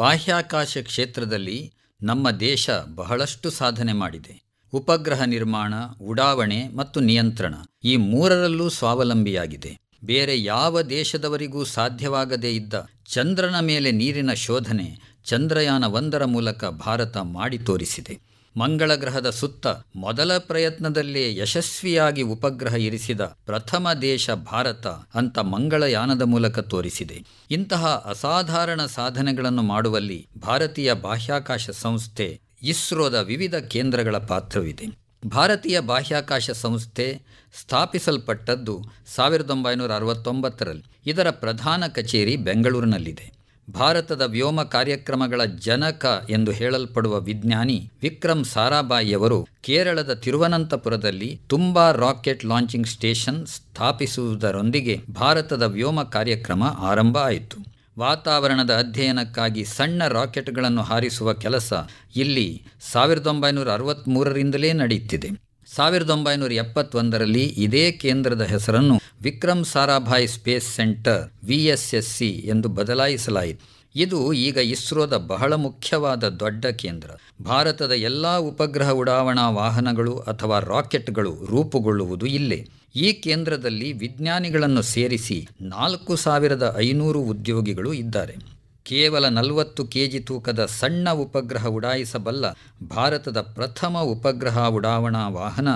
ಬಾಹ್ಯಾಕಾಶ ಕ್ಷೇತ್ರದಲ್ಲಿ ನಮ್ಮ ದೇಶ ಬಹಳಷ್ಟು ಸಾಧನೆ ಮಾಡಿದೆ ಉಪಗ್ರಹ ನಿರ್ಮಾಣ ಉಡಾವಣೆ ಮತ್ತು ನಿಯಂತ್ರಣ ಈ ಮೂರರಲ್ಲೂ ಸ್ವಾವಲಂಬಿಯಾಗಿದೆ ಬೇರೆ ಯಾವ ದೇಶದವರಿಗೂ ಸಾಧ್ಯವಾಗದೇ ಇದ್ದ ಚಂದ್ರನ ಮೇಲೆ ನೀರಿನ ಶೋಧನೆ ಚಂದ್ರಯಾನ ಒಂದರ ಮೂಲಕ ಭಾರತ ಮಾಡಿ ತೋರಿಸಿದೆ ಮಂಗಳ ಗ್ರಹದ ಸುತ್ತ ಮೊದಲ ಪ್ರಯತ್ನದಲ್ಲೇ ಯಶಸ್ವಿಯಾಗಿ ಉಪಗ್ರಹ ಇರಿಸಿದ ಪ್ರಥಮ ದೇಶ ಭಾರತ ಅಂತ ಮಂಗಳಯಾನದ ಮೂಲಕ ತೋರಿಸಿದೆ ಇಂತಹ ಅಸಾಧಾರಣ ಸಾಧನೆಗಳನ್ನು ಮಾಡುವಲ್ಲಿ ಭಾರತೀಯ ಬಾಹ್ಯಾಕಾಶ ಸಂಸ್ಥೆ ಇಸ್ರೋದ ವಿವಿಧ ಕೇಂದ್ರಗಳ ಪಾತ್ರವಿದೆ ಭಾರತೀಯ ಬಾಹ್ಯಾಕಾಶ ಸಂಸ್ಥೆ ಸ್ಥಾಪಿಸಲ್ಪಟ್ಟದ್ದು ಸಾವಿರದ ಒಂಬೈನೂರ ಅರವತ್ತೊಂಬತ್ತರಲ್ಲಿ ಇದರ ಪ್ರಧಾನ ಕಚೇರಿ ಬೆಂಗಳೂರಿನಲ್ಲಿದೆ ಭಾರತದ ವ್ಯೋಮ ಕಾರ್ಯಕ್ರಮಗಳ ಜನಕ ಎಂದು ಹೇಳಲ್ಪಡುವ ವಿಜ್ಞಾನಿ ವಿಕ್ರಮ್ ಸಾರಾಭಾಯಿಯವರು ಕೇರಳದ ತಿರುವನಂತಪುರದಲ್ಲಿ ತುಂಬಾ ರಾಕೆಟ್ ಲಾಂಚಿಂಗ್ ಸ್ಟೇಷನ್ ಸ್ಥಾಪಿಸುವುದರೊಂದಿಗೆ ಭಾರತದ ವ್ಯೋಮ ಕಾರ್ಯಕ್ರಮ ಆರಂಭ ಆಯಿತು ವಾತಾವರಣದ ಅಧ್ಯಯನಕ್ಕಾಗಿ ಸಣ್ಣ ರಾಕೆಟ್ಗಳನ್ನು ಹಾರಿಸುವ ಕೆಲಸ ಇಲ್ಲಿ ಸಾವಿರದ ಒಂಬೈನೂರ ಅರವತ್ತ್ಮೂರರಿಂದಲೇ ನಡೆಯುತ್ತಿದೆ ಸಾವಿರದ ಒಂಬೈನೂರ ಎಪ್ಪತ್ತೊಂದರಲ್ಲಿ ಇದೇ ಕೇಂದ್ರದ ಹೆಸರನ್ನು Vikram Sarabhai space centre V S S C ಎಂದು ಬದಲಾಯಿಸಲಾಯಿತು ಇದು ಈಗ ಇಸ್ರೋದ ಬಹಳ ಮುಖ್ಯವಾದ ದೊಡ್ಡ ಕೇಂದ್ರ ಭಾರತದ ಎಲ್ಲ ಉಪಗ್ರಹ ಉಡಾವಣಾ ವಾಹನಗಳು ಅಥವಾ ರಾಕೆಟ್ಗಳು ರೂಪುಗೊಳ್ಳುವುದು ಇಲ್ಲೇ ಈ ಕೇಂದ್ರದಲ್ಲಿ ವಿಜ್ಞಾನಿಗಳನ್ನು ಸೇರಿಸಿ ನಾಲ್ಕು ಸಾವಿರದ ಐನೂರು ಉದ್ಯೋಗಿಗಳು ಇದ್ದಾರೆ ಕೇವಲ ನಲವತ್ತು ಕೆಜಿ ತೂಕದ ಸಣ್ಣ ಉಪಗ್ರಹ ಉಡಾಯಿಸಬಲ್ಲ ಭಾರತದ ಪ್ರಥಮ ಉಪಗ್ರಹ ಉಡಾವಣಾ ವಾಹನ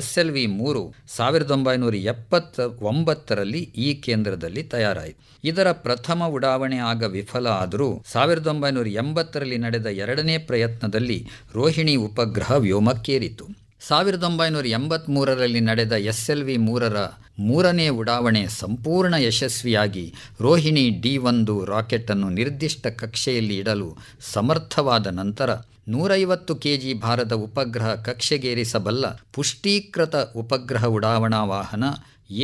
ಎಸ್ ಎಲ್ ವಿ ಮೂರು ಸಾವಿರದ ಒಂಬೈನೂರ ಎಪ್ಪತ್ತ ಒಂಬತ್ತರಲ್ಲಿ ಈ ಕೇಂದ್ರದಲ್ಲಿ ತಯಾರಾಯಿತು ಇದರ ಪ್ರಥಮ ಉಡಾವಣೆ ಆಗ ವಿಫಲ ಆದರೂ ಸಾವಿರದ ಒಂಬೈನೂರ ಎಂಬತ್ತರಲ್ಲಿ ನಡೆದ ಎರಡನೇ ಪ್ರಯತ್ನದಲ್ಲಿ ರೋಹಿಣಿ ಉಪಗ್ರಹ ವ್ಯೋಮಕ್ಕೇರಿತು ಸಾವಿರದ ಒಂಬೈನೂರ ಎಂಬತ್ತ್ಮೂರರಲ್ಲಿ ನಡೆದ ಎಸ್ ಎಲ್ ವಿ ಮೂರರ ಮೂರನೇ ಉಡಾವಣೆ ಸಂಪೂರ್ಣ ಯಶಸ್ವಿಯಾಗಿ ರೋಹಿಣಿ ಡಿ ಒಂದು ರಾಕೆಟನ್ನು ನಿರ್ದಿಷ್ಟ ಕಕ್ಷೆಯಲ್ಲಿ ಇಡಲು ಸಮರ್ಥವಾದ ನಂತರ ನೂರೈವತ್ತು ಕೆಜಿ ಭಾರದ ಉಪಗ್ರಹ ಕಕ್ಷೆಗೇರಿಸಬಲ್ಲ ಪುಷ್ಟೀಕೃತ ಉಪಗ್ರಹ ಉಡಾವಣಾ ವಾಹನ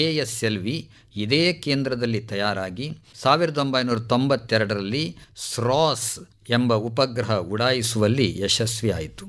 ಎ ಎಸ್ ಎಲ್ ವಿ ಇದೇ ಕೇಂದ್ರದಲ್ಲಿ ತಯಾರಾಗಿ ಸಾವಿರದ ಒಂಬೈನೂರ ತೊಂಬತ್ತೆರಡರಲ್ಲಿ ಸ್ರಾಸ್ ಎಂಬ ಉಪಗ್ರಹ ಉಡಾಯಿಸುವಲ್ಲಿ ಯಶಸ್ವಿಯಾಯಿತು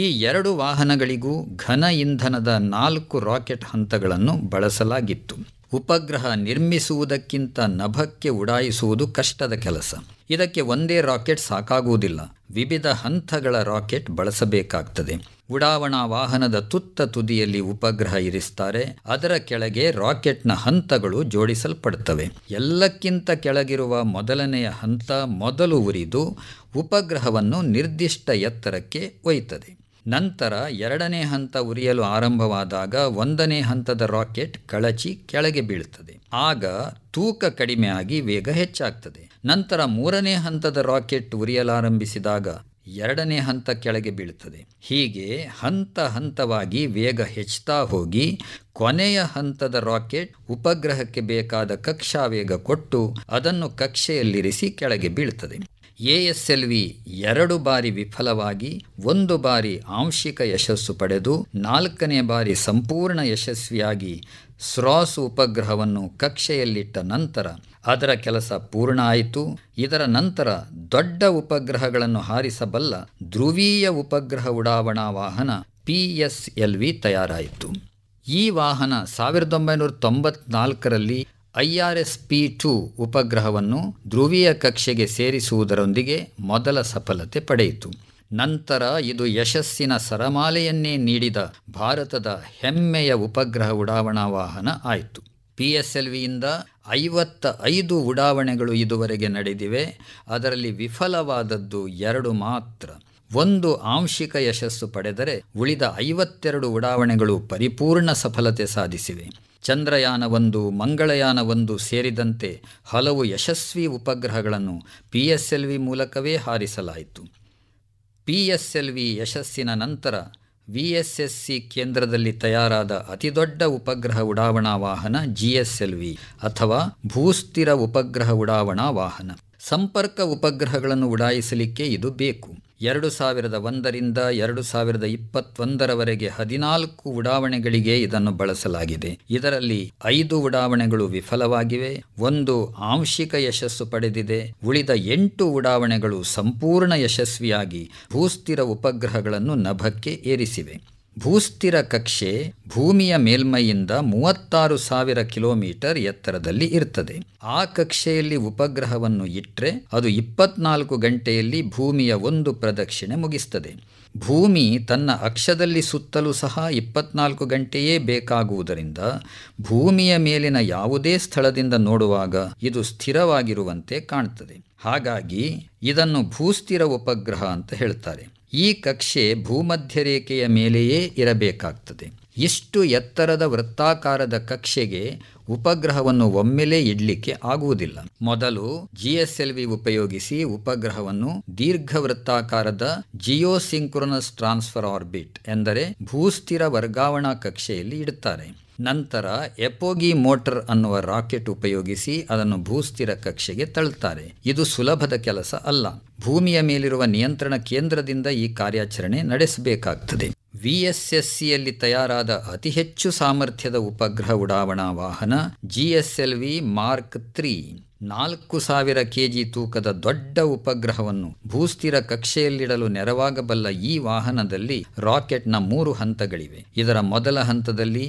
ಈ ಎರಡು ವಾಹನಗಳಿಗೂ ಘನ ಇಂಧನದ ನಾಲ್ಕು ರಾಕೆಟ್ ಹಂತಗಳನ್ನು ಬಳಸಲಾಗಿತ್ತು ಉಪಗ್ರಹ ನಿರ್ಮಿಸುವುದಕ್ಕಿಂತ ನಭಕ್ಕೆ ಉಡಾಯಿಸುವುದು ಕಷ್ಟದ ಕೆಲಸ ಇದಕ್ಕೆ ಒಂದೇ ರಾಕೆಟ್ ಸಾಕಾಗುವುದಿಲ್ಲ ವಿವಿಧ ಹಂತಗಳ ರಾಕೆಟ್ ಬಳಸಬೇಕಾಗ್ತದೆ ಉಡಾವಣಾ ವಾಹನದ ತುತ್ತ ತುದಿಯಲ್ಲಿ ಉಪಗ್ರಹ ಇರಿಸ್ತಾರೆ ಅದರ ಕೆಳಗೆ ರಾಕೆಟ್ನ ಹಂತಗಳು ಜೋಡಿಸಲ್ಪಡುತ್ತವೆ ಎಲ್ಲಕ್ಕಿಂತ ಕೆಳಗಿರುವ ಮೊದಲನೆಯ ಹಂತ ಮೊದಲು ಉರಿದು ಉಪಗ್ರಹವನ್ನು ನಿರ್ದಿಷ್ಟ ಎತ್ತರಕ್ಕೆ ಒಯ್ತದೆ ನಂತರ ಎರಡನೇ ಹಂತ ಉರಿಯಲು ಆರಂಭವಾದಾಗ ಒಂದನೇ ಹಂತದ ರಾಕೆಟ್ ಕಳಚಿ ಕೆಳಗೆ ಬೀಳುತ್ತದೆ ಆಗ ತೂಕ ಕಡಿಮೆಯಾಗಿ ವೇಗ ಹೆಚ್ಚಾಗ್ತದೆ ನಂತರ ಮೂರನೇ ಹಂತದ ರಾಕೆಟ್ ಉರಿಯಲಾರಂಭಿಸಿದಾಗ ಎರಡನೇ ಹಂತ ಕೆಳಗೆ ಬೀಳುತ್ತದೆ ಹೀಗೆ ಹಂತ ಹಂತವಾಗಿ ವೇಗ ಹೆಚ್ಚುತ್ತಾ ಹೋಗಿ ಕೊನೆಯ ಹಂತದ ರಾಕೆಟ್ ಉಪಗ್ರಹಕ್ಕೆ ಬೇಕಾದ ಕಕ್ಷಾ ವೇಗ ಕೊಟ್ಟು ಅದನ್ನು ಕಕ್ಷೆಯಲ್ಲಿರಿಸಿ ಕೆಳಗೆ ಬೀಳುತ್ತದೆ ಎ ಎಸ್ ಎಲ್ ವಿ ಎರಡು ಬಾರಿ ವಿಫಲವಾಗಿ ಒಂದು ಬಾರಿ ಆಂಶಿಕ ಯಶಸ್ಸು ಪಡೆದು ನಾಲ್ಕನೇ ಬಾರಿ ಸಂಪೂರ್ಣ ಯಶಸ್ವಿಯಾಗಿ ಸ್ರಾಸ್ ಉಪಗ್ರಹವನ್ನು ಕಕ್ಷೆಯಲ್ಲಿಟ್ಟ ನಂತರ ಅದರ ಕೆಲಸ ಪೂರ್ಣ ಆಯಿತು ಇದರ ನಂತರ ದೊಡ್ಡ ಉಪಗ್ರಹಗಳನ್ನು ಹಾರಿಸಬಲ್ಲ ಧ್ರುವೀಯ ಉಪಗ್ರಹ ಉಡಾವಣಾ ವಾಹನ ಪಿ ಎಸ್ ಎಲ್ ವಿ ತಯಾರಾಯಿತು ಈ ವಾಹನ ಸಾವಿರದ ಒಂಬೈನೂರ ತೊಂಬತ್ನಾಲ್ಕರಲ್ಲಿ I R S P two ಉಪಗ್ರಹವನ್ನು ಧ್ರುವೀಯ ಕಕ್ಷೆಗೆ ಸೇರಿಸುವುದರೊಂದಿಗೆ ಮೊದಲ ಸಫಲತೆ ಪಡೆಯಿತು ನಂತರ ಇದು ಯಶಸ್ಸಿನ ಸರಮಾಲೆಯನ್ನೇ ನೀಡಿದ ಭಾರತದ ಹೆಮ್ಮೆಯ ಉಪಗ್ರಹ ಉಡಾವಣಾ ವಾಹನ ಆಯಿತು ಪಿ ಎಸ್ ಎಲ್ ವಿಯಿಂದ ಐವತ್ತ ಐದು ಉಡಾವಣೆಗಳು ಇದುವರೆಗೆ ನಡೆದಿವೆ ಅದರಲ್ಲಿ ವಿಫಲವಾದದ್ದು ಎರಡು ಮಾತ್ರ ಒಂದು ಆಂಶಿಕ ಯಶಸ್ಸು ಪಡೆದರೆ ಉಳಿದ ಐವತ್ತೆರಡು ಉಡಾವಣೆಗಳು ಪರಿಪೂರ್ಣ ಸಫಲತೆ ಸಾಧಿಸಿವೆ ಚಂದ್ರಯಾನ ಒಂದು ಮಂಗಳಯಾನ ಒಂದು ಸೇರಿದಂತೆ ಹಲವು ಯಶಸ್ವಿ ಉಪಗ್ರಹಗಳನ್ನು ಪಿ ಎಸ್ ಎಲ್ ವಿ ಮೂಲಕವೇ ಹಾರಿಸಲಾಯಿತು ಪಿ ಎಸ್ ಎಲ್ ವಿ ಯಶಸ್ಸಿನ ನಂತರ ವಿ ಎಸ್ ಎಸ್ ಕೇಂದ್ರದಲ್ಲಿ ತಯಾರಾದ ಅತಿದೊಡ್ಡ ಉಪಗ್ರಹ ಉಡಾವಣಾ ವಾಹನ ಜಿ ವಿ ಅಥವಾ ಭೂಸ್ಥಿರ ಉಪಗ್ರಹ ಉಡಾವಣಾ ವಾಹನ ಸಂಪರ್ಕ ಉಪಗ್ರಹಗಳನ್ನು ಉಡಾಯಿಸಲಿಕ್ಕೆ ಇದು ಬೇಕು ಎರಡು ಸಾವಿರದ ಒಂದರಿಂದ ಎರಡು ಸಾವಿರದ ಇಪ್ಪತ್ತೊಂದರವರೆಗೆ ಹದಿನಾಲ್ಕು ಉಡಾವಣೆಗಳಿಗೆ ಇದನ್ನು ಬಳಸಲಾಗಿದೆ ಇದರಲ್ಲಿ ಐದು ಉಡಾವಣೆಗಳು ವಿಫಲವಾಗಿವೆ ಒಂದು ಆಂಶಿಕ ಯಶಸ್ಸು ಪಡೆದಿದೆ ಉಳಿದ ಎಂಟು ಉಡಾವಣೆಗಳು ಸಂಪೂರ್ಣ ಯಶಸ್ವಿಯಾಗಿ ಭೂಸ್ಥಿರ ಉಪಗ್ರಹಗಳನ್ನು ನಭಕ್ಕೆ ಏರಿಸಿವೆ ಭೂಸ್ಥಿರ ಕಕ್ಷೆ ಭೂಮಿಯ ಮೇಲ್ಮೈಯಿಂದ ಮೂವತ್ತಾರು ಸಾವಿರ ಕಿಲೋಮೀಟರ್ ಎತ್ತರದಲ್ಲಿ ಇರ್ತದೆ ಆ ಕಕ್ಷೆಯಲ್ಲಿ ಉಪಗ್ರಹವನ್ನು ಇಟ್ಟರೆ ಅದು ಇಪ್ಪತ್ನಾಲ್ಕು ಗಂಟೆಯಲ್ಲಿ ಭೂಮಿಯ ಒಂದು ಪ್ರದಕ್ಷಿಣೆ ಮುಗಿಸ್ತದೆ ಭೂಮಿ ತನ್ನ ಅಕ್ಷದಲ್ಲಿ ಸುತ್ತಲೂ ಸಹ ಇಪ್ಪತ್ನಾಲ್ಕು ಗಂಟೆಯೇ ಬೇಕಾಗುವುದರಿಂದ ಭೂಮಿಯ ಮೇಲಿನ ಯಾವುದೇ ಸ್ಥಳದಿಂದ ನೋಡುವಾಗ ಇದು ಸ್ಥಿರವಾಗಿರುವಂತೆ ಕಾಣ್ತದೆ ಹಾಗಾಗಿ ಇದನ್ನು ಭೂಸ್ಥಿರ ಉಪಗ್ರಹ ಅಂತ ಹೇಳ್ತಾರೆ ಈ ಕಕ್ಷೆ ಭೂಮಧ್ಯರೇಖೆಯ ಮೇಲೆಯೇ ಇರಬೇಕಾಗ್ತದೆ ಇಷ್ಟು ಎತ್ತರದ ವೃತ್ತಾಕಾರದ ಕಕ್ಷೆಗೆ ಉಪಗ್ರಹವನ್ನು ಒಮ್ಮೆಲೇ ಇಡಲಿಕ್ಕೆ ಆಗುವುದಿಲ್ಲ ಮೊದಲು ಜಿ ಎಸ್ ಎಲ್ ವಿ ಉಪಯೋಗಿಸಿ ಉಪಗ್ರಹವನ್ನು ದೀರ್ಘ ವೃತ್ತಾಕಾರದ ಸಿಂಕ್ರೋನಸ್ ಟ್ರಾನ್ಸ್ಫರ್ ಆರ್ಬಿಟ್ ಎಂದರೆ ಭೂಸ್ಥಿರ ವರ್ಗಾವಣಾ ಕಕ್ಷೆಯಲ್ಲಿ ಇಡುತ್ತಾರೆ ನಂತರ ಎಪೋಗಿ ಮೋಟರ್ ಅನ್ನುವ ರಾಕೆಟ್ ಉಪಯೋಗಿಸಿ ಅದನ್ನು ಭೂಸ್ಥಿರ ಕಕ್ಷೆಗೆ ತಳ್ಳುತ್ತಾರೆ ಇದು ಸುಲಭದ ಕೆಲಸ ಅಲ್ಲ ಭೂಮಿಯ ಮೇಲಿರುವ ನಿಯಂತ್ರಣ ಕೇಂದ್ರದಿಂದ ಈ ಕಾರ್ಯಾಚರಣೆ ನಡೆಸಬೇಕಾಗ್ತದೆ ವಿ ಎಸ್ ತಯಾರಾದ ಅತಿ ಹೆಚ್ಚು ಸಾಮರ್ಥ್ಯದ ಉಪಗ್ರಹ ಉಡಾವಣಾ ವಾಹನ G S L V mark three ನಾಲ್ಕು ಸಾವಿರ ಕೆ ಜಿ ತೂಕದ ದೊಡ್ಡ ಉಪಗ್ರಹವನ್ನು ಭೂಸ್ಥಿರ ಕಕ್ಷೆಯಲ್ಲಿಡಲು ನೆರವಾಗಬಲ್ಲ ಈ ವಾಹನದಲ್ಲಿ ರಾಕೆಟ್ನ ಮೂರು ಹಂತಗಳಿವೆ ಇದರ ಮೊದಲ ಹಂತದಲ್ಲಿ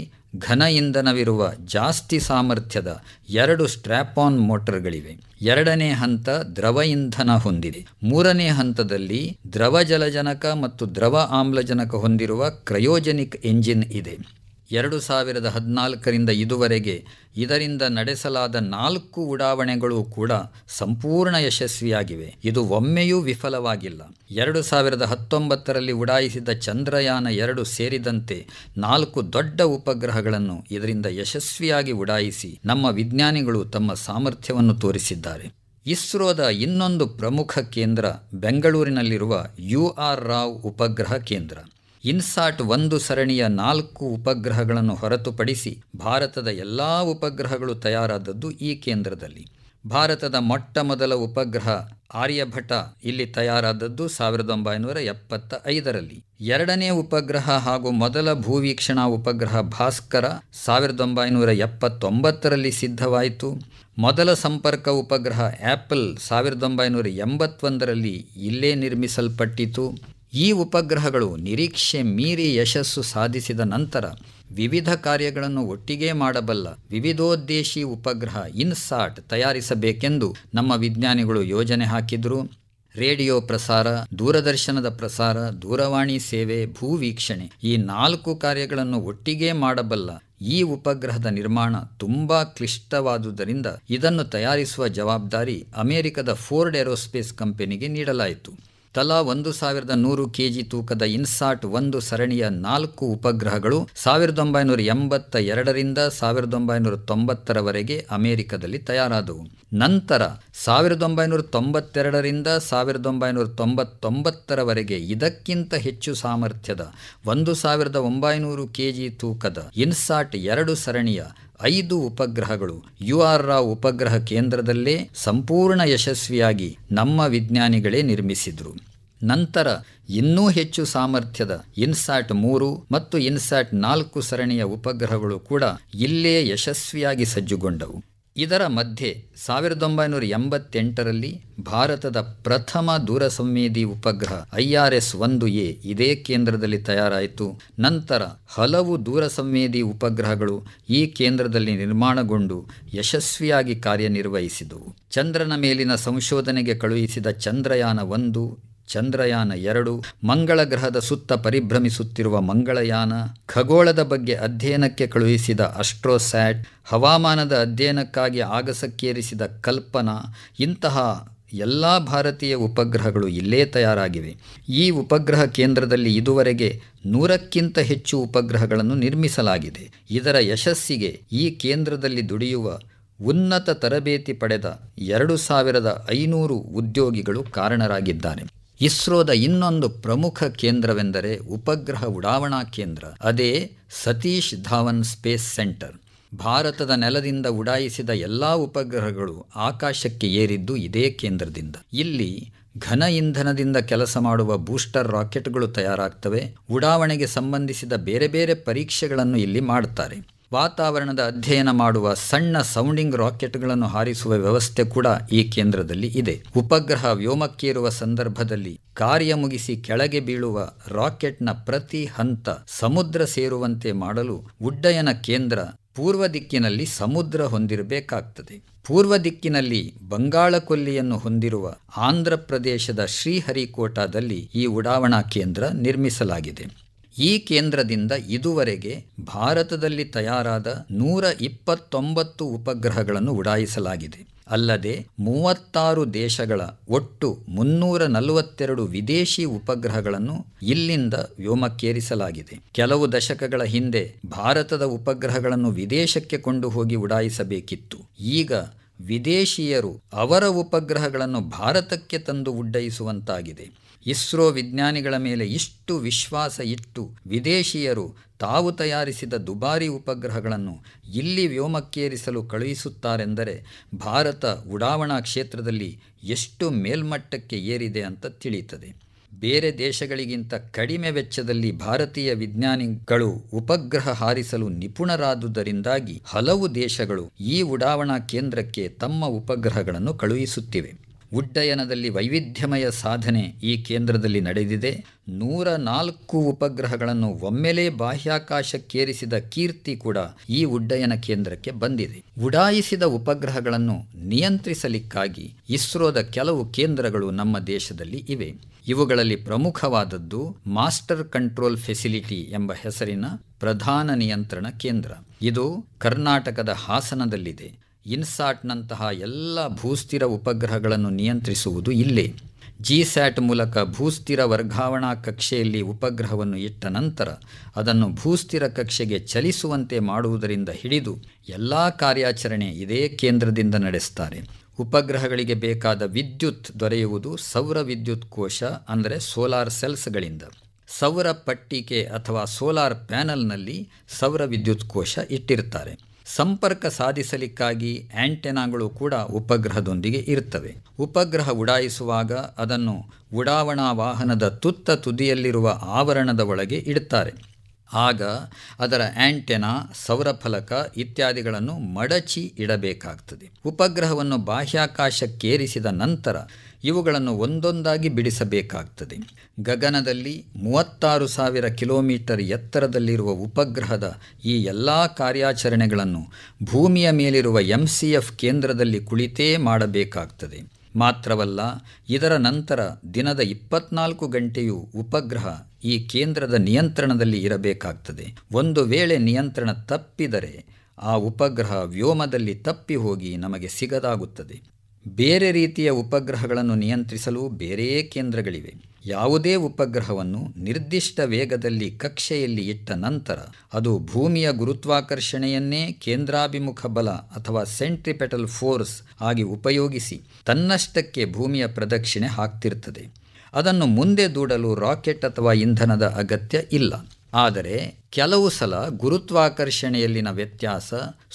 ಘನ ಇಂಧನವಿರುವ ಜಾಸ್ತಿ ಸಾಮರ್ಥ್ಯದ ಎರಡು ಸ್ಟ್ರ್ಯಾಪಾನ್ ಮೋಟರ್ಗಳಿವೆ ಎರಡನೇ ಹಂತ ದ್ರವ ಇಂಧನ ಹೊಂದಿದೆ ಮೂರನೇ ಹಂತದಲ್ಲಿ ದ್ರವ ಜಲಜನಕ ಮತ್ತು ದ್ರವ ಆಮ್ಲಜನಕ ಹೊಂದಿರುವ ಕ್ರಯೋಜೆನಿಕ್ ಎಂಜಿನ್ ಇದೆ ಎರಡು ಸಾವಿರದ ಹದಿನಾಲ್ಕರಿಂದ ಇದುವರೆಗೆ ಇದರಿಂದ ನಡೆಸಲಾದ ನಾಲ್ಕು ಉಡಾವಣೆಗಳು ಕೂಡ ಸಂಪೂರ್ಣ ಯಶಸ್ವಿಯಾಗಿವೆ ಇದು ಒಮ್ಮೆಯೂ ವಿಫಲವಾಗಿಲ್ಲ ಎರಡು ಸಾವಿರದ ಹತ್ತೊಂಬತ್ತರಲ್ಲಿ ಉಡಾಯಿಸಿದ ಚಂದ್ರಯಾನ ಎರಡು ಸೇರಿದಂತೆ ನಾಲ್ಕು ದೊಡ್ಡ ಉಪಗ್ರಹಗಳನ್ನು ಇದರಿಂದ ಯಶಸ್ವಿಯಾಗಿ ಉಡಾಯಿಸಿ ನಮ್ಮ ವಿಜ್ಞಾನಿಗಳು ತಮ್ಮ ಸಾಮರ್ಥ್ಯವನ್ನು ತೋರಿಸಿದ್ದಾರೆ ಇಸ್ರೋದ ಇನ್ನೊಂದು ಪ್ರಮುಖ ಕೇಂದ್ರ ಬೆಂಗಳೂರಿನಲ್ಲಿರುವ ಯು ಆರ್ ರಾವ್ ಉಪಗ್ರಹ ಕೇಂದ್ರ ಇನ್ಸಾಟ್ ಒಂದು ಸರಣಿಯ ನಾಲ್ಕು ಉಪಗ್ರಹಗಳನ್ನು ಹೊರತುಪಡಿಸಿ ಭಾರತದ ಎಲ್ಲ ಉಪಗ್ರಹಗಳು ತಯಾರಾದದ್ದು ಈ ಕೇಂದ್ರದಲ್ಲಿ ಭಾರತದ ಮೊಟ್ಟ ಮೊದಲ ಉಪಗ್ರಹ ಆರ್ಯಭಟ ಇಲ್ಲಿ ತಯಾರಾದದ್ದು ಸಾವಿರದ ಒಂಬೈನೂರ ಎಪ್ಪತ್ತ ಐದರಲ್ಲಿ ಎರಡನೇ ಉಪಗ್ರಹ ಹಾಗೂ ಮೊದಲ ಭೂವೀಕ್ಷಣಾ ಉಪಗ್ರಹ ಭಾಸ್ಕರ ಸಾವಿರದ ಒಂಬೈನೂರ ಎಪ್ಪತ್ತೊಂಬತ್ತರಲ್ಲಿ ಸಿದ್ಧವಾಯಿತು ಮೊದಲ ಸಂಪರ್ಕ ಉಪಗ್ರಹ ಆ್ಯಪಲ್ ಸಾವಿರದ ಒಂಬೈನೂರ ಎಂಬತ್ತೊಂದರಲ್ಲಿ ಇಲ್ಲೇ ನಿರ್ಮಿಸಲ್ಪಟ್ಟಿತು ಈ ಉಪಗ್ರಹಗಳು ನಿರೀಕ್ಷೆ ಮೀರಿ ಯಶಸ್ಸು ಸಾಧಿಸಿದ ನಂತರ ವಿವಿಧ ಕಾರ್ಯಗಳನ್ನು ಒಟ್ಟಿಗೆ ಮಾಡಬಲ್ಲ ವಿವಿಧೋದ್ದೇಶಿ ಉಪಗ್ರಹ ಇನ್ಸಾಟ್ ತಯಾರಿಸಬೇಕೆಂದು ನಮ್ಮ ವಿಜ್ಞಾನಿಗಳು ಯೋಜನೆ ಹಾಕಿದರು ರೇಡಿಯೋ ಪ್ರಸಾರ ದೂರದರ್ಶನದ ಪ್ರಸಾರ ದೂರವಾಣಿ ಸೇವೆ ಭೂವೀಕ್ಷಣೆ ಈ ನಾಲ್ಕು ಕಾರ್ಯಗಳನ್ನು ಒಟ್ಟಿಗೆ ಮಾಡಬಲ್ಲ ಈ ಉಪಗ್ರಹದ ನಿರ್ಮಾಣ ತುಂಬ ಕ್ಲಿಷ್ಟವಾದುದರಿಂದ ಇದನ್ನು ತಯಾರಿಸುವ ಜವಾಬ್ದಾರಿ ಅಮೆರಿಕದ ಫೋರ್ಡ್ ಏರೋಸ್ಪೇಸ್ ಕಂಪನಿಗೆ ನೀಡಲಾಯಿತು ತಲಾ ಒಂದು ಸಾವಿರದ ನೂರು ಕೆಜಿ ತೂಕದ ಇನ್ಸಾಟ್ ಒಂದು ಸರಣಿಯ ನಾಲ್ಕು ಉಪಗ್ರಹಗಳು ಸಾವಿರದ ಒಂಬೈನೂರ ಎಂಬತ್ತ ಎರಡರಿಂದ ಸಾವಿರದ ಒಂಬೈನೂರ ತೊಂಬತ್ತರವರೆಗೆ ಅಮೆರಿಕದಲ್ಲಿ ತಯಾರಾದವು ನಂತರ ಸಾವಿರದ ಒಂಬೈನೂರ ತೊಂಬತ್ತೆರಡರಿಂದ ಸಾವಿರದ ಒಂಬೈನೂರ ತೊಂಬತ್ತೊಂಬತ್ತರವರೆಗೆ ಇದಕ್ಕಿಂತ ಹೆಚ್ಚು ಸಾಮರ್ಥ್ಯದ ಒಂದು ಸಾವಿರದ ಒಂಬೈನೂರು ಕೆಜಿ ತೂಕದ ಇನ್ಸಾಟ್ ಎರಡು ಸರಣಿಯ ಐದು ಉಪಗ್ರಹಗಳು ಯು ಆರ್ ರಾ ಉಪಗ್ರಹ ಕೇಂದ್ರದಲ್ಲೇ ಸಂಪೂರ್ಣ ಯಶಸ್ವಿಯಾಗಿ ನಮ್ಮ ವಿಜ್ಞಾನಿಗಳೇ ನಿರ್ಮಿಸಿದರು ನಂತರ ಇನ್ನೂ ಹೆಚ್ಚು ಸಾಮರ್ಥ್ಯದ ಇನ್ಸ್ಯಾಟ್ ಮೂರು ಮತ್ತು ಇನ್ಸ್ಯಾಟ್ ನಾಲ್ಕು ಸರಣಿಯ ಉಪಗ್ರಹಗಳು ಕೂಡ ಇಲ್ಲೇ ಯಶಸ್ವಿಯಾಗಿ ಸಜ್ಜುಗೊಂಡವು ಇದರ ಮಧ್ಯೆ ಸಾವಿರದ ಒಂಬೈನೂರ ಎಂಬತ್ತೆಂಟರಲ್ಲಿ ಭಾರತದ ಪ್ರಥಮ ದೂರ ಸಂವೇದಿ ಉಪಗ್ರಹ ಐ ಆರ್ ಎಸ್ ಒಂದು ಎ ಇದೇ ಕೇಂದ್ರದಲ್ಲಿ ತಯಾರಾಯಿತು ನಂತರ ಹಲವು ದೂರ ಸಂವೇದಿ ಉಪಗ್ರಹಗಳು ಈ ಕೇಂದ್ರದಲ್ಲಿ ನಿರ್ಮಾಣಗೊಂಡು ಯಶಸ್ವಿಯಾಗಿ ಕಾರ್ಯನಿರ್ವಹಿಸಿದವು ಚಂದ್ರನ ಮೇಲಿನ ಸಂಶೋಧನೆಗೆ ಕಳುಹಿಸಿದ ಚಂದ್ರಯಾನ ಒಂದು ಚಂದ್ರಯಾನ ಎರಡು ಮಂಗಳ ಗ್ರಹದ ಸುತ್ತ ಪರಿಭ್ರಮಿಸುತ್ತಿರುವ ಮಂಗಳಯಾನ ಖಗೋಳದ ಬಗ್ಗೆ ಅಧ್ಯಯನಕ್ಕೆ ಕಳುಹಿಸಿದ ಅಸ್ಟ್ರೋಸ್ಯಾಟ್ ಹವಾಮಾನದ ಅಧ್ಯಯನಕ್ಕಾಗಿ ಆಗಸಕ್ಕೇರಿಸಿದ ಕಲ್ಪನಾ ಇಂತಹ ಎಲ್ಲ ಭಾರತೀಯ ಉಪಗ್ರಹಗಳು ಇಲ್ಲೇ ತಯಾರಾಗಿವೆ ಈ ಉಪಗ್ರಹ ಕೇಂದ್ರದಲ್ಲಿ ಇದುವರೆಗೆ ನೂರಕ್ಕಿಂತ ಹೆಚ್ಚು ಉಪಗ್ರಹಗಳನ್ನು ನಿರ್ಮಿಸಲಾಗಿದೆ ಇದರ ಯಶಸ್ಸಿಗೆ ಈ ಕೇಂದ್ರದಲ್ಲಿ ದುಡಿಯುವ ಉನ್ನತ ತರಬೇತಿ ಪಡೆದ ಎರಡು ಸಾವಿರದ ಐನೂರು ಉದ್ಯೋಗಿಗಳು ಕಾರಣರಾಗಿದ್ದಾರೆ ಇಸ್ರೋದ ಇನ್ನೊಂದು ಪ್ರಮುಖ ಕೇಂದ್ರವೆಂದರೆ ಉಪಗ್ರಹ ಉಡಾವಣಾ ಕೇಂದ್ರ ಅದೇ ಸತೀಶ್ ಧಾವನ್ ಸ್ಪೇಸ್ ಸೆಂಟರ್ ಭಾರತದ ನೆಲದಿಂದ ಉಡಾಯಿಸಿದ ಎಲ್ಲ ಉಪಗ್ರಹಗಳು ಆಕಾಶಕ್ಕೆ ಏರಿದ್ದು ಇದೇ ಕೇಂದ್ರದಿಂದ ಇಲ್ಲಿ ಘನ ಇಂಧನದಿಂದ ಕೆಲಸ ಮಾಡುವ ಬೂಸ್ಟರ್ ರಾಕೆಟ್ಗಳು ತಯಾರಾಗ್ತವೆ ಉಡಾವಣೆಗೆ ಸಂಬಂಧಿಸಿದ ಬೇರೆ ಬೇರೆ ಪರೀಕ್ಷೆಗಳನ್ನು ಇಲ್ಲಿ ಮಾಡುತ್ತಾರೆ ವಾತಾವರಣದ ಅಧ್ಯಯನ ಮಾಡುವ ಸಣ್ಣ ಸೌಂಡಿಂಗ್ ರಾಕೆಟ್ಗಳನ್ನು ಹಾರಿಸುವ ವ್ಯವಸ್ಥೆ ಕೂಡ ಈ ಕೇಂದ್ರದಲ್ಲಿ ಇದೆ ಉಪಗ್ರಹ ವ್ಯೋಮಕ್ಕೇರುವ ಸಂದರ್ಭದಲ್ಲಿ ಕಾರ್ಯ ಮುಗಿಸಿ ಕೆಳಗೆ ಬೀಳುವ ರಾಕೆಟ್ನ ಪ್ರತಿ ಹಂತ ಸಮುದ್ರ ಸೇರುವಂತೆ ಮಾಡಲು ಉಡ್ಡಯನ ಕೇಂದ್ರ ಪೂರ್ವ ದಿಕ್ಕಿನಲ್ಲಿ ಸಮುದ್ರ ಹೊಂದಿರಬೇಕಾಗ್ತದೆ ಪೂರ್ವ ದಿಕ್ಕಿನಲ್ಲಿ ಬಂಗಾಳಕೊಲ್ಲಿಯನ್ನು ಹೊಂದಿರುವ ಆಂಧ್ರ ಪ್ರದೇಶದ ಶ್ರೀಹರಿಕೋಟಾದಲ್ಲಿ ಈ ಉಡಾವಣಾ ಕೇಂದ್ರ ನಿರ್ಮಿಸಲಾಗಿದೆ ಈ ಕೇಂದ್ರದಿಂದ ಇದುವರೆಗೆ ಭಾರತದಲ್ಲಿ ತಯಾರಾದ ನೂರ ಇಪ್ಪತ್ತೊಂಬತ್ತು ಉಪಗ್ರಹಗಳನ್ನು ಉಡಾಯಿಸಲಾಗಿದೆ ಅಲ್ಲದೆ ಮೂವತ್ತಾರು ದೇಶಗಳ ಒಟ್ಟು ಮುನ್ನೂರ ನಲವತ್ತೆರಡು ವಿದೇಶಿ ಉಪಗ್ರಹಗಳನ್ನು ಇಲ್ಲಿಂದ ವ್ಯೋಮಕ್ಕೇರಿಸಲಾಗಿದೆ ಕೆಲವು ದಶಕಗಳ ಹಿಂದೆ ಭಾರತದ ಉಪಗ್ರಹಗಳನ್ನು ವಿದೇಶಕ್ಕೆ ಕೊಂಡು ಹೋಗಿ ಉಡಾಯಿಸಬೇಕಿತ್ತು ಈಗ ವಿದೇಶಿಯರು ಅವರ ಉಪಗ್ರಹಗಳನ್ನು ಭಾರತಕ್ಕೆ ತಂದು ಉಡ್ಡಯಿಸುವಂತಾಗಿದೆ ಇಸ್ರೋ ವಿಜ್ಞಾನಿಗಳ ಮೇಲೆ ಇಷ್ಟು ವಿಶ್ವಾಸ ಇಟ್ಟು ವಿದೇಶಿಯರು ತಾವು ತಯಾರಿಸಿದ ದುಬಾರಿ ಉಪಗ್ರಹಗಳನ್ನು ಇಲ್ಲಿ ವ್ಯೋಮಕ್ಕೇರಿಸಲು ಕಳುಹಿಸುತ್ತಾರೆಂದರೆ ಭಾರತ ಉಡಾವಣಾ ಕ್ಷೇತ್ರದಲ್ಲಿ ಎಷ್ಟು ಮೇಲ್ಮಟ್ಟಕ್ಕೆ ಏರಿದೆ ಅಂತ ತಿಳಿಯುತ್ತದೆ ಬೇರೆ ದೇಶಗಳಿಗಿಂತ ಕಡಿಮೆ ವೆಚ್ಚದಲ್ಲಿ ಭಾರತೀಯ ವಿಜ್ಞಾನಿಗಳು ಉಪಗ್ರಹ ಹಾರಿಸಲು ನಿಪುಣರಾದುದರಿಂದಾಗಿ ಹಲವು ದೇಶಗಳು ಈ ಉಡಾವಣಾ ಕೇಂದ್ರಕ್ಕೆ ತಮ್ಮ ಉಪಗ್ರಹಗಳನ್ನು ಕಳುಹಿಸುತ್ತಿವೆ ಉಡ್ಡಯನದಲ್ಲಿ ವೈವಿಧ್ಯಮಯ ಸಾಧನೆ ಈ ಕೇಂದ್ರದಲ್ಲಿ ನಡೆದಿದೆ ನೂರ ನಾಲ್ಕು ಉಪಗ್ರಹಗಳನ್ನು ಒಮ್ಮೆಲೇ ಬಾಹ್ಯಾಕಾಶಕ್ಕೇರಿಸಿದ ಕೀರ್ತಿ ಕೂಡ ಈ ಉಡ್ಡಯನ ಕೇಂದ್ರಕ್ಕೆ ಬಂದಿದೆ ಉಡಾಯಿಸಿದ ಉಪಗ್ರಹಗಳನ್ನು ನಿಯಂತ್ರಿಸಲಿಕ್ಕಾಗಿ ಇಸ್ರೋದ ಕೆಲವು ಕೇಂದ್ರಗಳು ನಮ್ಮ ದೇಶದಲ್ಲಿ ಇವೆ ಇವುಗಳಲ್ಲಿ ಪ್ರಮುಖವಾದದ್ದು ಮಾಸ್ಟರ್ ಕಂಟ್ರೋಲ್ ಫೆಸಿಲಿಟಿ ಎಂಬ ಹೆಸರಿನ ಪ್ರಧಾನ ನಿಯಂತ್ರಣ ಕೇಂದ್ರ ಇದು ಕರ್ನಾಟಕದ ಹಾಸನದಲ್ಲಿದೆ ಇನ್ಸಾಟ್ನಂತಹ ಎಲ್ಲ ಭೂಸ್ಥಿರ ಉಪಗ್ರಹಗಳನ್ನು ನಿಯಂತ್ರಿಸುವುದು ಇಲ್ಲೇ ಜಿಸ್ಯಾಟ್ ಮೂಲಕ ಭೂಸ್ಥಿರ ವರ್ಗಾವಣಾ ಕಕ್ಷೆಯಲ್ಲಿ ಉಪಗ್ರಹವನ್ನು ಇಟ್ಟ ನಂತರ ಅದನ್ನು ಭೂಸ್ಥಿರ ಕಕ್ಷೆಗೆ ಚಲಿಸುವಂತೆ ಮಾಡುವುದರಿಂದ ಹಿಡಿದು ಎಲ್ಲ ಕಾರ್ಯಾಚರಣೆ ಇದೇ ಕೇಂದ್ರದಿಂದ ನಡೆಸ್ತಾರೆ ಉಪಗ್ರಹಗಳಿಗೆ ಬೇಕಾದ ವಿದ್ಯುತ್ ದೊರೆಯುವುದು ಸೌರ ವಿದ್ಯುತ್ ಕೋಶ ಅಂದರೆ ಸೋಲಾರ್ ಸೆಲ್ಸ್ಗಳಿಂದ ಸೌರ ಪಟ್ಟಿಕೆ ಅಥವಾ ಸೋಲಾರ್ ಪ್ಯಾನಲ್ನಲ್ಲಿ ಸೌರ ವಿದ್ಯುತ್ ಕೋಶ ಇಟ್ಟಿರ್ತಾರೆ ಸಂಪರ್ಕ ಸಾಧಿಸಲಿಕ್ಕಾಗಿ ಆಂಟೆನಾಗಳು ಕೂಡ ಉಪಗ್ರಹದೊಂದಿಗೆ ಇರ್ತವೆ ಉಪಗ್ರಹ ಉಡಾಯಿಸುವಾಗ ಅದನ್ನು ಉಡಾವಣಾ ವಾಹನದ ತುತ್ತ ತುದಿಯಲ್ಲಿರುವ ಆವರಣದ ಒಳಗೆ ಇಡುತ್ತಾರೆ ಆಗ ಅದರ ಆ್ಯಂಟೆನಾ ಸೌರಫಲಕ ಇತ್ಯಾದಿಗಳನ್ನು ಮಡಚಿ ಇಡಬೇಕಾಗ್ತದೆ ಉಪಗ್ರಹವನ್ನು ಬಾಹ್ಯಾಕಾಶಕ್ಕೇರಿಸಿದ ನಂತರ ಇವುಗಳನ್ನು ಒಂದೊಂದಾಗಿ ಬಿಡಿಸಬೇಕಾಗ್ತದೆ ಗಗನದಲ್ಲಿ ಮೂವತ್ತಾರು ಸಾವಿರ ಕಿಲೋಮೀಟರ್ ಎತ್ತರದಲ್ಲಿರುವ ಉಪಗ್ರಹದ ಈ ಎಲ್ಲ ಕಾರ್ಯಾಚರಣೆಗಳನ್ನು ಭೂಮಿಯ ಮೇಲಿರುವ ಎಂ ಸಿ ಎಫ್ ಕೇಂದ್ರದಲ್ಲಿ ಕುಳಿತೇ ಮಾಡಬೇಕಾಗ್ತದೆ ಮಾತ್ರವಲ್ಲ ಇದರ ನಂತರ ದಿನದ ಇಪ್ಪತ್ನಾಲ್ಕು ಗಂಟೆಯೂ ಉಪಗ್ರಹ ಈ ಕೇಂದ್ರದ ನಿಯಂತ್ರಣದಲ್ಲಿ ಇರಬೇಕಾಗ್ತದೆ ಒಂದು ವೇಳೆ ನಿಯಂತ್ರಣ ತಪ್ಪಿದರೆ ಆ ಉಪಗ್ರಹ ವ್ಯೋಮದಲ್ಲಿ ತಪ್ಪಿ ಹೋಗಿ ನಮಗೆ ಸಿಗದಾಗುತ್ತದೆ ಬೇರೆ ರೀತಿಯ ಉಪಗ್ರಹಗಳನ್ನು ನಿಯಂತ್ರಿಸಲು ಬೇರೆಯೇ ಕೇಂದ್ರಗಳಿವೆ ಯಾವುದೇ ಉಪಗ್ರಹವನ್ನು ನಿರ್ದಿಷ್ಟ ವೇಗದಲ್ಲಿ ಕಕ್ಷೆಯಲ್ಲಿ ಇಟ್ಟ ನಂತರ ಅದು ಭೂಮಿಯ ಗುರುತ್ವಾಕರ್ಷಣೆಯನ್ನೇ ಕೇಂದ್ರಾಭಿಮುಖ ಬಲ ಅಥವಾ ಸೆಂಟ್ರಿಪೆಟಲ್ ಫೋರ್ಸ್ ಆಗಿ ಉಪಯೋಗಿಸಿ ತನ್ನಷ್ಟಕ್ಕೆ ಭೂಮಿಯ ಪ್ರದಕ್ಷಿಣೆ ಹಾಕ್ತಿರ್ತದೆ ಅದನ್ನು ಮುಂದೆ ದೂಡಲು ರಾಕೆಟ್ ಅಥವಾ ಇಂಧನದ ಅಗತ್ಯ ಇಲ್ಲ ಆದರೆ ಕೆಲವು ಸಲ ಗುರುತ್ವಾಕರ್ಷಣೆಯಲ್ಲಿನ ವ್ಯತ್ಯಾಸ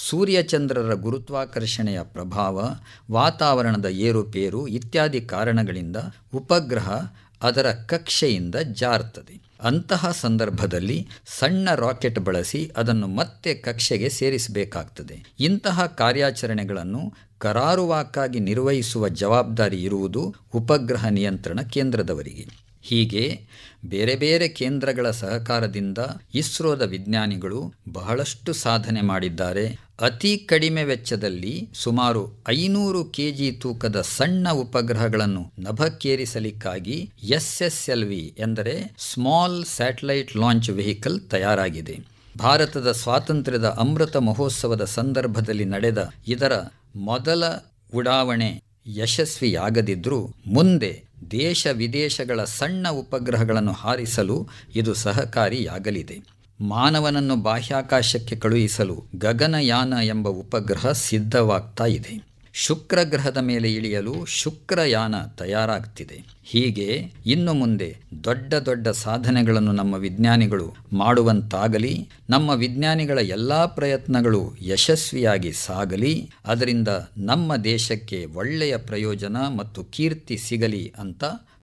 ಸೂರ್ಯಚಂದ್ರರ ಗುರುತ್ವಾಕರ್ಷಣೆಯ ಪ್ರಭಾವ ವಾತಾವರಣದ ಏರುಪೇರು ಇತ್ಯಾದಿ ಕಾರಣಗಳಿಂದ ಉಪಗ್ರಹ ಅದರ ಕಕ್ಷೆಯಿಂದ ಜಾರ್ತದೆ ಅಂತಹ ಸಂದರ್ಭದಲ್ಲಿ ಸಣ್ಣ ರಾಕೆಟ್ ಬಳಸಿ ಅದನ್ನು ಮತ್ತೆ ಕಕ್ಷೆಗೆ ಸೇರಿಸಬೇಕಾಗ್ತದೆ ಇಂತಹ ಕಾರ್ಯಾಚರಣೆಗಳನ್ನು ಕರಾರುವಾಕ್ಕಾಗಿ ನಿರ್ವಹಿಸುವ ಜವಾಬ್ದಾರಿ ಇರುವುದು ಉಪಗ್ರಹ ನಿಯಂತ್ರಣ ಕೇಂದ್ರದವರಿಗೆ ಹೀಗೆ ಬೇರೆ ಬೇರೆ ಕೇಂದ್ರಗಳ ಸಹಕಾರದಿಂದ ಇಸ್ರೋದ ವಿಜ್ಞಾನಿಗಳು ಬಹಳಷ್ಟು ಸಾಧನೆ ಮಾಡಿದ್ದಾರೆ ಅತಿ ಕಡಿಮೆ ವೆಚ್ಚದಲ್ಲಿ ಸುಮಾರು ಐನೂರು ಕೆಜಿ ತೂಕದ ಸಣ್ಣ ಉಪಗ್ರಹಗಳನ್ನು ನಭಕ್ಕೇರಿಸಲಿಕ್ಕಾಗಿ ಎಸ್ ಎಸ್ ಎಲ್ ವಿ ಎಂದರೆ ಸ್ಮಾಲ್ ಸ್ಯಾಟಲೈಟ್ ಲಾಂಚ್ ವೆಹಿಕಲ್ ತಯಾರಾಗಿದೆ ಭಾರತದ ಸ್ವಾತಂತ್ರ್ಯದ ಅಮೃತ ಮಹೋತ್ಸವದ ಸಂದರ್ಭದಲ್ಲಿ ನಡೆದ ಇದರ ಮೊದಲ ಉಡಾವಣೆ ಯಶಸ್ವಿಯಾಗದಿದ್ದರೂ ಮುಂದೆ ದೇಶ ವಿದೇಶಗಳ ಸಣ್ಣ ಉಪಗ್ರಹಗಳನ್ನು ಹಾರಿಸಲು ಇದು ಸಹಕಾರಿಯಾಗಲಿದೆ ಮಾನವನನ್ನು ಬಾಹ್ಯಾಕಾಶಕ್ಕೆ ಕಳುಹಿಸಲು ಗಗನಯಾನ ಎಂಬ ಉಪಗ್ರಹ ಸಿದ್ಧವಾಗ್ತಾ ಇದೆ ಶುಕ್ರ ಗ್ರಹದ ಮೇಲೆ ಇಳಿಯಲು ಶುಕ್ರಯಾನ ತಯಾರಾಗ್ತಿದೆ ಹೀಗೆ ಇನ್ನು ಮುಂದೆ ದೊಡ್ಡ ದೊಡ್ಡ ಸಾಧನೆಗಳನ್ನು ನಮ್ಮ ವಿಜ್ಞಾನಿಗಳು ಮಾಡುವಂತಾಗಲಿ ನಮ್ಮ ವಿಜ್ಞಾನಿಗಳ ಎಲ್ಲ ಪ್ರಯತ್ನಗಳು ಯಶಸ್ವಿಯಾಗಿ ಸಾಗಲಿ ಅದರಿಂದ ನಮ್ಮ ದೇಶಕ್ಕೆ ಒಳ್ಳೆಯ ಪ್ರಯೋಜನ ಮತ್ತು ಕೀರ್ತಿ ಸಿಗಲಿ ಅಂತ